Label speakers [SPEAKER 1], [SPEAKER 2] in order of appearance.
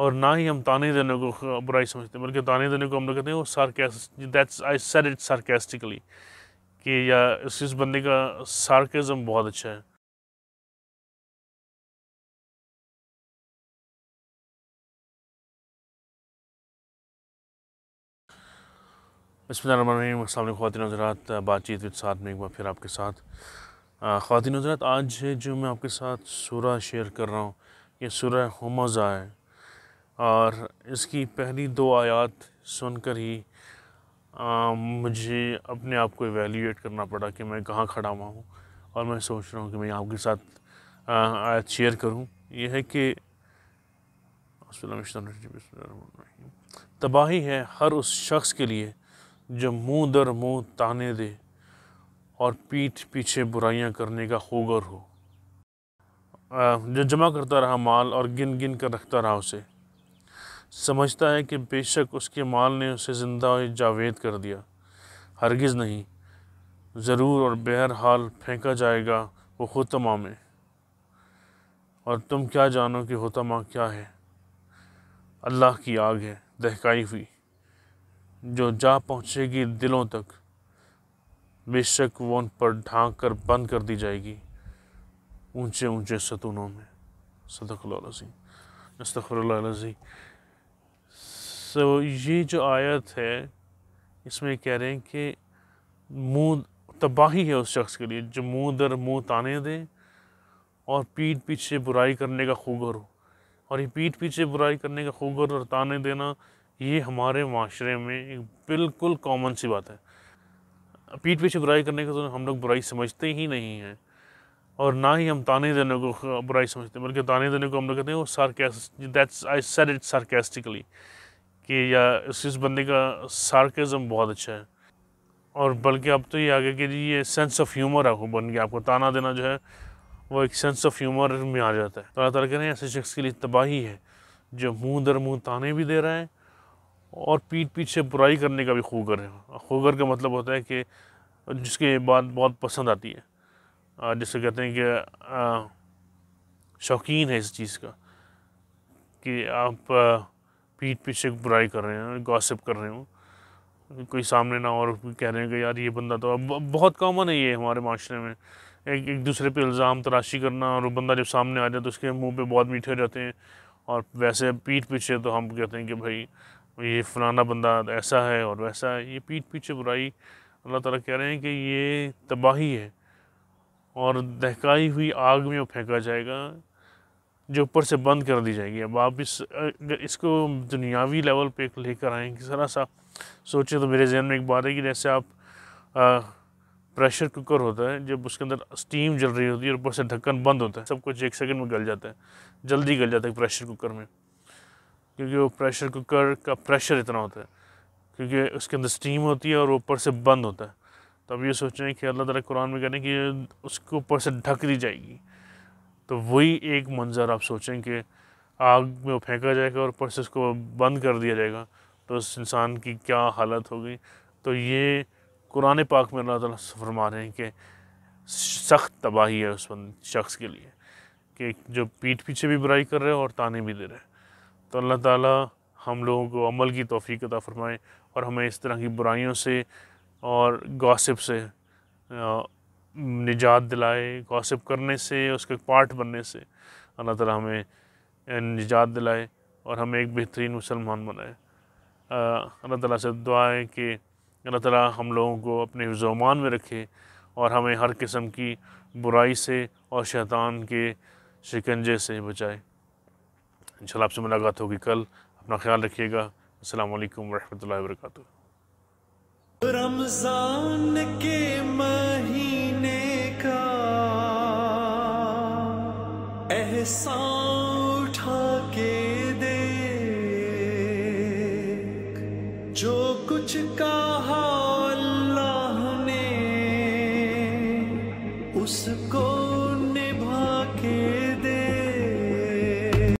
[SPEAKER 1] और ना ही हम ताने देने को बुराई समझते हैं बल्कि ताने देने को हम लोग कहते हैं वो सार्केस्टिकली कि या इस इस बंदे का सार्केज़म बहुत अच्छा है बसमीम असल खातिन हजरात बातचीत के साथ में एक बार फिर आपके साथ ख़वान हजरात आज जो मैं आपके साथ सूरा शेयर कर रहा हूँ ये सूर हमजा है और इसकी पहली दो आयत सुनकर ही आ, मुझे अपने आप को एवेल्यूएट करना पड़ा कि मैं कहाँ खड़ा हुआ हूँ और मैं सोच रहा हूँ कि मैं आपके साथ आयत शेयर करूँ यह है कि तबाही है हर उस शख्स के लिए जो मुंह दर मुंह ताने दे और पीठ पीछे बुराइयां करने का होगर हो जो जमा करता रहा माल और गिन गिन कर रखता रहा उसे समझता है कि बेशक उसके माल ने उसे ज़िंदा जावेद कर दिया हरगिज़ नहीं ज़रूर और बहरहाल फेंका जाएगा वो खुतमा में और तुम क्या जानो कि हुतमा क्या है अल्लाह की आग है दहकाई हुई जो जा पहुँचेगी दिलों तक बेशक वो उन पर ढांक कर बंद कर दी जाएगी ऊंचे ऊंचे सतूनों में सदक़ नस्तफ़र सो so, ये जो आयत है इसमें कह रहे हैं कि मुँह तबाही है उस शख्स के लिए जो मुँह दर मुँह ताने दे और पीठ पीछे बुराई करने का खूगर हो और ये पीठ पीछे बुराई करने का खूगर और ताने देना ये हमारे माशरे में एक बिल्कुल कॉमन सी बात है पीठ पीछे बुराई करने का तो हम लोग बुराई समझते ही नहीं हैं और ना ही हम ताने देने को बुराई समझते हैं बल्कि ताने देने को हम लोग कहते हैं वो sarcastic that's I said it sarcastically कि या इस इस बंदे का सार्केज़म बहुत अच्छा है और बल्कि अब तो ये आ गया कि ये सेंस ऑफ ह्यूमर आपको बन गया आपको ताना देना जो है वो एक सेंस ऑफ ह्यूमर में आ जाता है तो अल्लाह ताला कह रहे हैं ऐसे शख्स के लिए तबाही है जो मुँह दर मुँह ताने भी दे रहा है और पीठ पीछे बुराई करने का भी खूगर है खूगर का मतलब होता है कि जिसके बात बहुत पसंद आती है जिसे कहते हैं कि शौकीन है इस चीज़ का कि आप पीठ पीछे बुराई कर रहे हैं गॉसिप कर रहे हो कोई सामने ना और कह रहे हैं कि यार ये बंदा तो अब बहुत कॉमन है ये हमारे माशरे में एक एक दूसरे पे इल्ज़ाम तराशी करना और वो बंदा जब सामने आ जाए तो उसके मुंह पे बहुत मीठे हो जाते हैं और वैसे पीठ पीछे तो हम कहते हैं कि भाई ये फलाना बंदा ऐसा है और वैसा है ये पीठ पीछे बुराई अल्लाह ताला कह रहे हैं कि ये तबाही है और दहकाई हुई आग में वो फेंका जाएगा जो ऊपर से बंद कर दी जाएगी अब आप इस इसको दुनियावी लेवल पे लेकर आएँ कि जरा सा सोचें तो मेरे जहन में एक बात है कि जैसे आप आ, प्रेशर कुकर होता है जब उसके अंदर स्टीम जल रही होती है और ऊपर से ढक्कन बंद होता है सब कुछ एक सेकंड में गल जाता है जल्दी गल जाता है प्रेशर कुकर में क्योंकि वो प्रेशर कुकर का प्रेशर इतना होता है क्योंकि उसके अंदर स्टीम होती है और ऊपर से बंद होता है तो अब ये सोच रहे हैं कि अल्लाह ताला कुरान में कह रहे हैं कि उसके ऊपर से ढक दी जाएगी तो वही एक मंज़र आप सोचें कि आग में वो फेंका जाएगा और पर्स को बंद कर दिया जाएगा तो उस इंसान की क्या हालत होगी तो ये कुरान पाक में अल्लाह ताला फरमा रहे हैं कि सख्त तबाही है उस शख्स के लिए कि जो पीठ पीछे भी बुराई कर रहे हो और ताने भी दे रहे तो अल्लाह ताला हम लोगों को अमल की तोफ़ी अता फ़रमाए और हमें इस तरह की बुराइयों से और गॉसिप से निजात दिलाए गॉसिप करने से उसके पार्ट बनने से अल्लाह ताला हमें निजात दिलाए और हमें एक बेहतरीन मुसलमान बनाए अल्लाह ताला से दुआ है कि अल्लाह ताला हम लोगों को अपने हफ्ज़मान में रखे और हमें हर किस्म की बुराई से और शैतान के शिकंजे से बचाए इंशाल्लाह आपसे मुलाकात होगी कल अपना ख्याल रखिएगा अल्लाम वरहमल वर्का रमज़ान के सा उठा के देख जो कुछ का